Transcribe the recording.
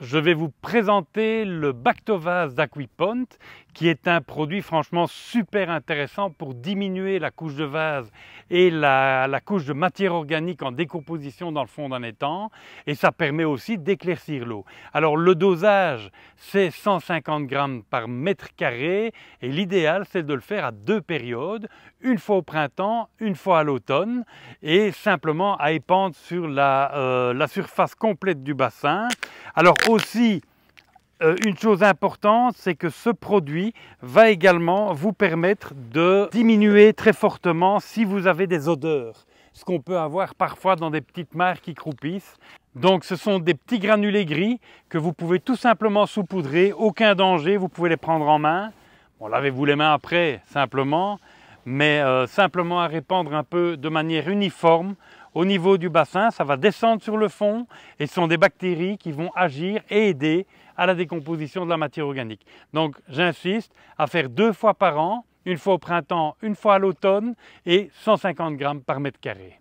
je vais vous présenter le Bactovase d'Aquipont qui est un produit franchement super intéressant pour diminuer la couche de vase et la, couche de matière organique en décomposition dans le fond d'un étang et ça permet aussi d'éclaircir l'eau. Alors le dosage c'est 150 grammes par mètre carré et l'idéal c'est de le faire à deux périodes, une fois au printemps, une fois à l'automne et simplement à épandre sur la euh, surface complète du bassin. Alors aussi, euh, une chose importante, c'est que ce produit va également vous permettre de diminuer très fortement si vous avez des odeurs, ce qu'on peut avoir parfois dans des petites mares qui croupissent. Donc ce sont des petits granulés gris que vous pouvez tout simplement saupoudrer, aucun danger, vous pouvez les prendre en main. Bon, lavez-vous les mains après, simplement, mais euh, simplement à répandre un peu de manière uniforme au niveau du bassin, ça va descendre sur le fond et ce sont des bactéries qui vont agir et aider à la décomposition de la matière organique. Donc j'insiste à faire deux fois par an, une fois au printemps, une fois à l'automne et 150 grammes par mètre carré.